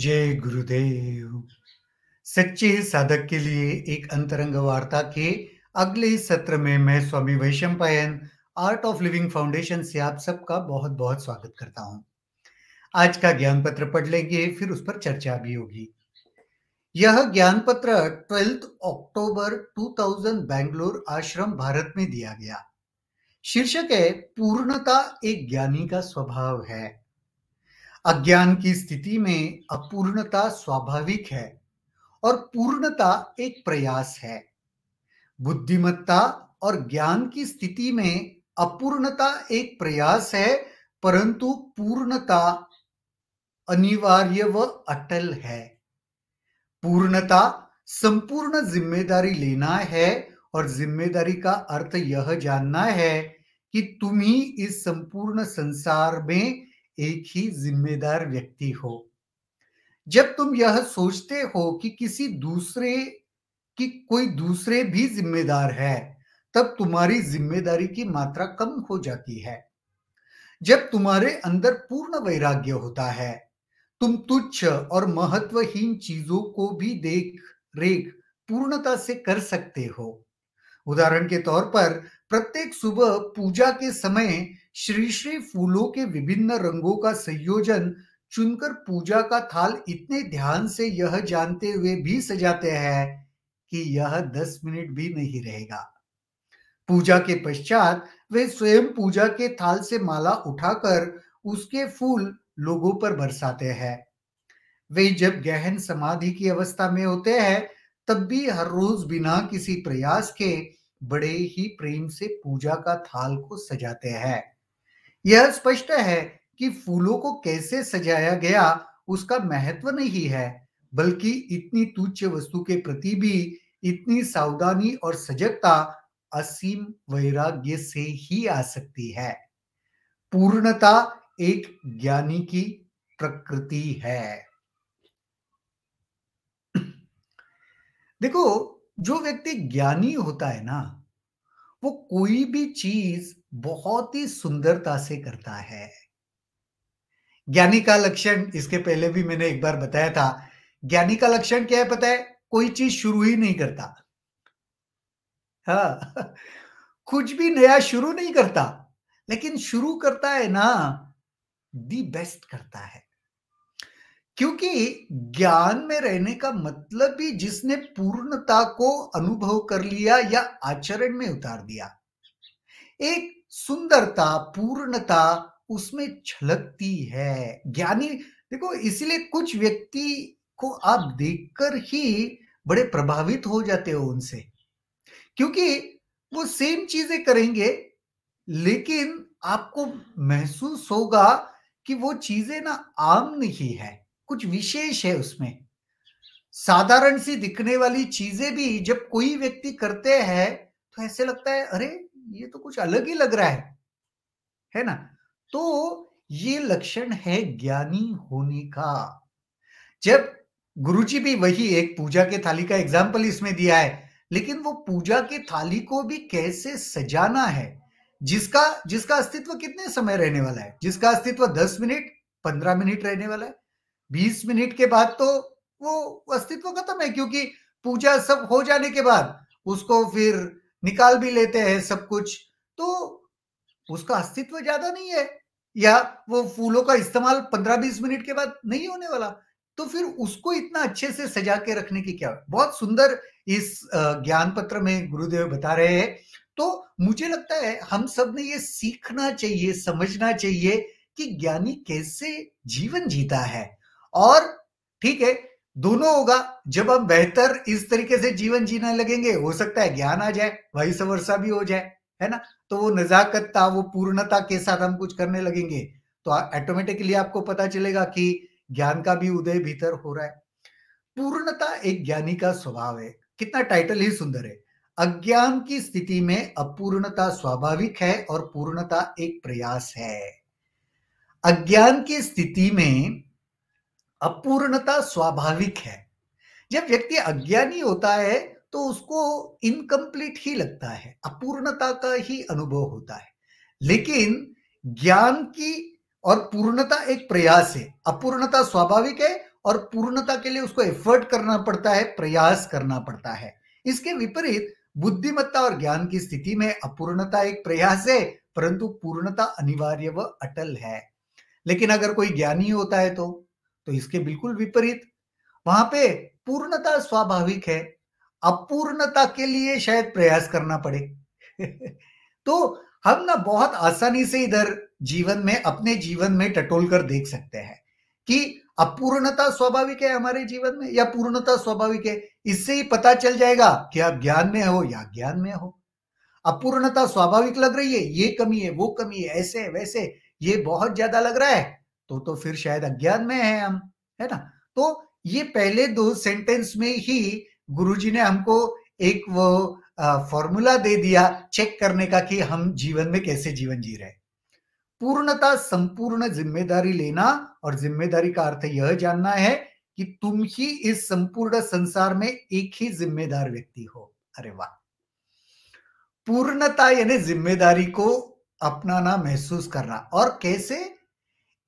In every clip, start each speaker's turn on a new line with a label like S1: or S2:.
S1: जय गुरुदेव सच्चे साधक के लिए एक अंतरंग वार्ता के अगले सत्र में मैं Swami Vaishampayan Art of Living Foundation से आप सबका बहुत बहुत स्वागत करता हूं आज का ज्ञान पत्र पढ़ लेंगे फिर उस पर चर्चा भी होगी यह ज्ञान पत्र ट्वेल्थ अक्टूबर 2000 बैंगलोर आश्रम भारत में दिया गया शीर्षक है पूर्णता एक ज्ञानी का स्वभाव है अज्ञान की स्थिति में अपूर्णता स्वाभाविक है और पूर्णता एक प्रयास है बुद्धिमत्ता और ज्ञान की स्थिति में अपूर्णता एक प्रयास है परंतु पूर्णता अनिवार्य व अटल है पूर्णता संपूर्ण जिम्मेदारी लेना है और जिम्मेदारी का अर्थ यह जानना है कि तुम्ही इस संपूर्ण संसार में एक ही जिम्मेदार व्यक्ति हो जब तुम यह सोचते हो कि किसी दूसरे कि कोई दूसरे भी जिम्मेदार है तब तुम्हारी जिम्मेदारी की मात्रा कम हो जाती है जब तुम्हारे अंदर पूर्ण वैराग्य होता है तुम तुच्छ और महत्वहीन चीजों को भी देख रेख पूर्णता से कर सकते हो उदाहरण के तौर पर प्रत्येक सुबह पूजा के समय श्री श्री फूलों के विभिन्न रंगों का संयोजन चुनकर पूजा का थाल इतने ध्यान से यह जानते हुए भी सजाते हैं कि यह दस मिनट भी नहीं रहेगा पूजा के पश्चात वे स्वयं पूजा के थाल से माला उठाकर उसके फूल लोगों पर बरसाते हैं वे जब गहन समाधि की अवस्था में होते हैं तब भी हर रोज बिना किसी प्रयास के बड़े ही प्रेम से पूजा का थाल को सजाते हैं यह स्पष्ट है कि फूलों को कैसे सजाया गया उसका महत्व नहीं है बल्कि इतनी तुच्छ वस्तु के प्रति भी इतनी सावधानी और सजगता असीम वैराग्य से ही आ सकती है पूर्णता एक ज्ञानी की प्रकृति है देखो जो व्यक्ति ज्ञानी होता है ना वो कोई भी चीज बहुत ही सुंदरता से करता है ज्ञानी का लक्षण इसके पहले भी मैंने एक बार बताया था ज्ञानी का लक्षण क्या है पता है कोई चीज शुरू ही नहीं करता हाँ कुछ भी नया शुरू नहीं करता लेकिन शुरू करता है ना दी बेस्ट करता है क्योंकि ज्ञान में रहने का मतलब भी जिसने पूर्णता को अनुभव कर लिया या आचरण में उतार दिया एक सुंदरता पूर्णता उसमें छलकती है ज्ञानी देखो इसलिए कुछ व्यक्ति को आप देखकर ही बड़े प्रभावित हो जाते हो उनसे क्योंकि वो सेम चीजें करेंगे लेकिन आपको महसूस होगा कि वो चीजें ना आम नहीं है कुछ विशेष है उसमें साधारण सी दिखने वाली चीजें भी जब कोई व्यक्ति करते हैं तो ऐसे लगता है अरे ये तो कुछ अलग ही लग रहा है है ना तो ये लक्षण है ज्ञानी होने का जब गुरुजी भी वही एक पूजा के थाली का एग्जाम्पल इसमें दिया है लेकिन वो पूजा की थाली को भी कैसे सजाना है जिसका जिसका अस्तित्व कितने समय रहने वाला है जिसका अस्तित्व दस मिनट पंद्रह मिनट रहने वाला है बीस मिनट के बाद तो वो अस्तित्व खत्म है क्योंकि पूजा सब हो जाने के बाद उसको फिर निकाल भी लेते हैं सब कुछ तो उसका अस्तित्व ज्यादा नहीं है या वो फूलों का इस्तेमाल पंद्रह बीस मिनट के बाद नहीं होने वाला तो फिर उसको इतना अच्छे से सजा के रखने की क्या बहुत सुंदर इस ज्ञान पत्र में गुरुदेव बता रहे हैं तो मुझे लगता है हम सब ने ये सीखना चाहिए समझना चाहिए कि ज्ञानी कैसे जीवन जीता है और ठीक है दोनों होगा जब हम बेहतर इस तरीके से जीवन जीने लगेंगे हो सकता है ज्ञान आ जाए वही समरसा भी हो जाए है ना तो वो नजाकतता वो पूर्णता के साथ हम कुछ करने लगेंगे तो ऑटोमेटिकली आपको पता चलेगा कि ज्ञान का भी उदय भीतर हो रहा है पूर्णता एक ज्ञानी का स्वभाव है कितना टाइटल ही सुंदर है अज्ञान की स्थिति में अपूर्णता स्वाभाविक है और पूर्णता एक प्रयास है अज्ञान की स्थिति में अपूर्णता स्वाभाविक है जब व्यक्ति अज्ञानी होता है तो उसको इनकम्प्लीट ही लगता है अपूर्णता का ही अनुभव होता है लेकिन ज्ञान की और पूर्णता एक प्रयास है अपूर्णता स्वाभाविक है और पूर्णता के लिए उसको एफर्ट करना पड़ता है प्रयास करना पड़ता है इसके विपरीत बुद्धिमत्ता और ज्ञान की स्थिति में अपूर्णता एक प्रयास है परंतु पूर्णता अनिवार्य व अटल है लेकिन अगर कोई ज्ञानी होता है तो तो इसके बिल्कुल विपरीत वहां पे पूर्णता स्वाभाविक है अपूर्णता के लिए शायद प्रयास करना पड़े तो हम ना बहुत आसानी से इधर जीवन में अपने जीवन में टटोल कर देख सकते हैं कि अपूर्णता स्वाभाविक है हमारे जीवन में या पूर्णता स्वाभाविक है इससे ही पता चल जाएगा कि आप ज्ञान में हो या ज्ञान में हो अपूर्णता स्वाभाविक लग रही है ये कमी है वो कमी है ऐसे वैसे ये बहुत ज्यादा लग रहा है तो तो फिर शायद अज्ञान में है हम है ना तो ये पहले दो सेंटेंस में ही गुरुजी ने हमको एक वो फॉर्मूला दे दिया चेक करने का कि हम जीवन में कैसे जीवन जी रहे पूर्णता संपूर्ण जिम्मेदारी लेना और जिम्मेदारी का अर्थ यह जानना है कि तुम ही इस संपूर्ण संसार में एक ही जिम्मेदार व्यक्ति हो अरे वाह पूर्णता यानी जिम्मेदारी को अपनाना महसूस करना और कैसे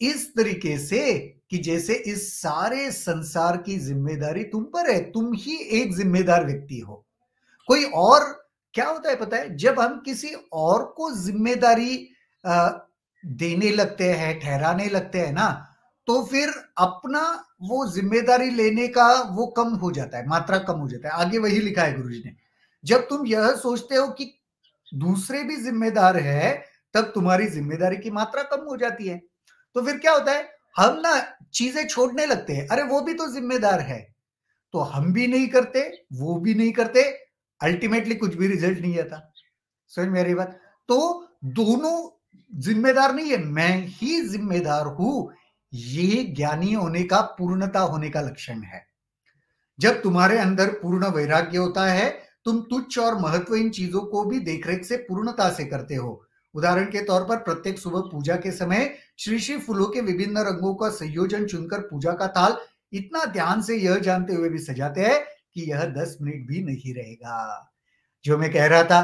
S1: इस तरीके से कि जैसे इस सारे संसार की जिम्मेदारी तुम पर है तुम ही एक जिम्मेदार व्यक्ति हो कोई और क्या होता है पता है जब हम किसी और को जिम्मेदारी देने लगते हैं ठहराने लगते हैं ना तो फिर अपना वो जिम्मेदारी लेने का वो कम हो जाता है मात्रा कम हो जाता है आगे वही लिखा है गुरुजी ने जब तुम यह सोचते हो कि दूसरे भी जिम्मेदार है तब तुम्हारी जिम्मेदारी की मात्रा कम हो जाती है तो फिर क्या होता है हम ना चीजें छोड़ने लगते हैं अरे वो भी तो जिम्मेदार है तो हम भी नहीं करते वो भी नहीं करते अल्टीमेटली कुछ भी रिजल्ट नहीं आता समझ में रही बात तो दोनों जिम्मेदार नहीं है मैं ही जिम्मेदार हूं ये ज्ञानी होने का पूर्णता होने का लक्षण है जब तुम्हारे अंदर पूर्ण वैराग्य होता है तुम तुच्छ और महत्व इन चीजों को भी देखरेख से पूर्णता से करते हो उदाहरण के तौर पर प्रत्येक सुबह पूजा के समय श्री श्री फूलों के विभिन्न रंगों का संयोजन चुनकर पूजा का ताल इतना ध्यान से यह जानते हुए भी सजाते हैं कि यह दस मिनट भी नहीं रहेगा जो मैं कह रहा था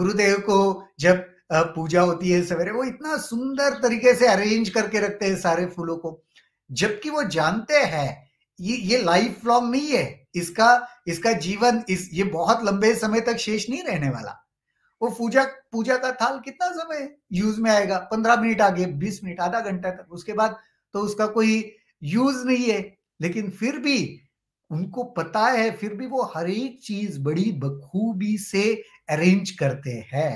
S1: गुरुदेव को जब पूजा होती है सवेरे वो इतना सुंदर तरीके से अरेंज करके रखते हैं सारे फूलों को जबकि वो जानते हैं ये ये लाइफ लॉन्ग नहीं है इसका इसका जीवन इस ये बहुत लंबे समय तक शेष नहीं रहने वाला वो पूजा पूजा का थाल कितना समय यूज में आएगा पंद्रह मिनट आगे बीस मिनट आधा घंटा तक उसके बाद तो उसका कोई यूज नहीं है लेकिन फिर भी उनको पता है फिर भी वो हर एक चीज बड़ी बखूबी से अरेंज करते हैं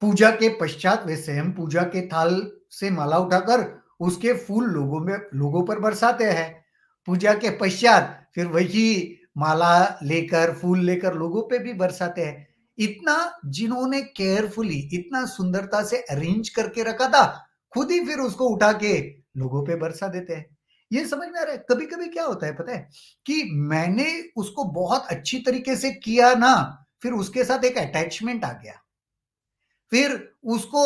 S1: पूजा के पश्चात वे स्वयं पूजा के थाल से माला उठाकर उसके फूल लोगों में लोगों पर बरसाते हैं पूजा के पश्चात फिर वही माला लेकर फूल लेकर लोगों पे भी बरसाते हैं इतना जिन्होंने केयरफुली इतना सुंदरता से अरेंज करके रखा था खुद ही फिर उसको उठा के लोगों पे बरसा देते हैं ये समझ में आ रहा है कभी कभी क्या होता है पता है कि मैंने उसको बहुत अच्छी तरीके से किया ना फिर उसके साथ एक अटैचमेंट आ गया फिर उसको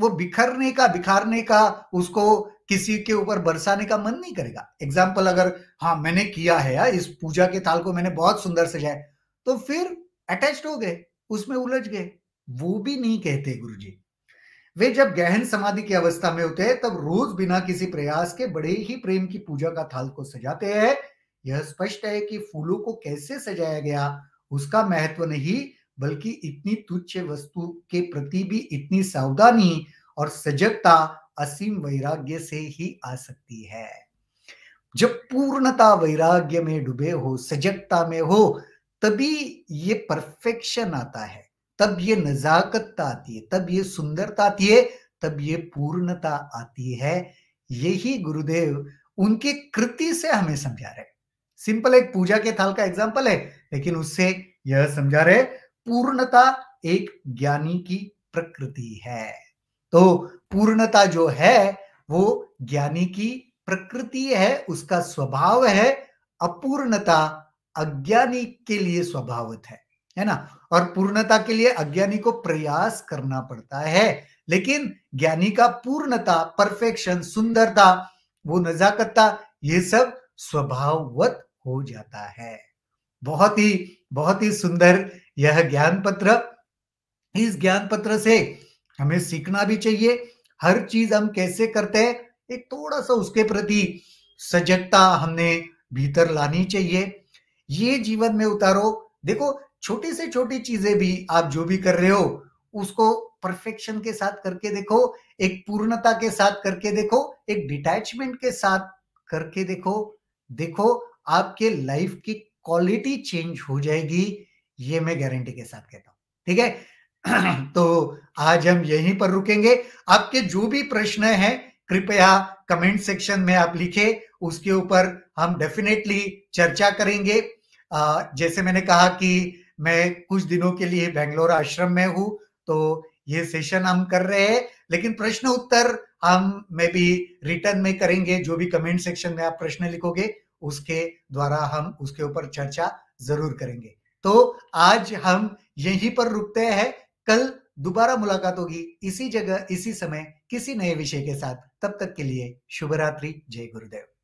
S1: वो बिखरने का बिखारने का उसको किसी के ऊपर बरसाने का मन नहीं करेगा एग्जाम्पल अगर हाँ मैंने किया है हाँ, इस पूजा के थाल को मैंने बहुत सुंदर सजाया तो फिर अटैच हो गए उसमें उलझ गए वो भी नहीं कहते गुरु जी वे जब गहन समाधि की अवस्था में होते हैं तब रोज बिना किसी प्रयास के बड़े ही प्रेम की पूजा का थाल को सजाते हैं यह स्पष्ट है कि फूलों को कैसे सजाया गया उसका महत्व नहीं बल्कि इतनी तुच्छ वस्तु के प्रति भी इतनी सावधानी और सजगता असीम वैराग्य से ही आ सकती है जब पूर्णता वैराग्य में डूबे हो सजगता में हो तभी ये परफेक्शन आता है तब ये नजाकत आती है तब ये सुंदरता आती है तब ये पूर्णता आती है यही गुरुदेव उनकी कृति से हमें समझा रहे सिंपल एक पूजा के थाल का एग्जाम्पल है लेकिन उससे यह समझा रहे पूर्णता एक ज्ञानी की प्रकृति है तो पूर्णता जो है वो ज्ञानी की प्रकृति है उसका स्वभाव है अपूर्णता अज्ञानी के लिए स्वभावत है है ना और पूर्णता के लिए अज्ञानी को प्रयास करना पड़ता है लेकिन ज्ञानी का पूर्णता परफेक्शन सुंदरता वो नजाकतता ये सब स्वभावत हो जाता है बहुत ही बहुत ही सुंदर यह ज्ञान पत्र इस ज्ञान पत्र से हमें सीखना भी चाहिए हर चीज हम कैसे करते हैं एक थोड़ा सा उसके प्रति सजगता हमने भीतर लानी चाहिए ये जीवन में उतारो देखो छोटी से छोटी चीजें भी आप जो भी कर रहे हो उसको परफेक्शन के साथ करके देखो एक पूर्णता के साथ करके देखो एक डिटैचमेंट के साथ करके देखो देखो आपके लाइफ की क्वालिटी चेंज हो जाएगी ये मैं गारंटी के साथ कहता हूं ठीक है तो आज हम यहीं पर रुकेंगे आपके जो भी प्रश्न है कृपया कमेंट सेक्शन में आप लिखे उसके ऊपर हम डेफिनेटली चर्चा करेंगे जैसे मैंने कहा कि मैं कुछ दिनों के लिए बेंगलोर आश्रम में हूँ तो ये सेशन हम कर रहे हैं लेकिन प्रश्न उत्तर हम मैं भी रिटर्न में करेंगे जो भी कमेंट सेक्शन में आप प्रश्न लिखोगे उसके द्वारा हम उसके ऊपर चर्चा जरूर करेंगे तो आज हम यहीं पर रुकते हैं कल दोबारा मुलाकात होगी इसी जगह इसी समय किसी नए विषय के साथ तब तक के लिए शुभ रात्रि जय गुरुदेव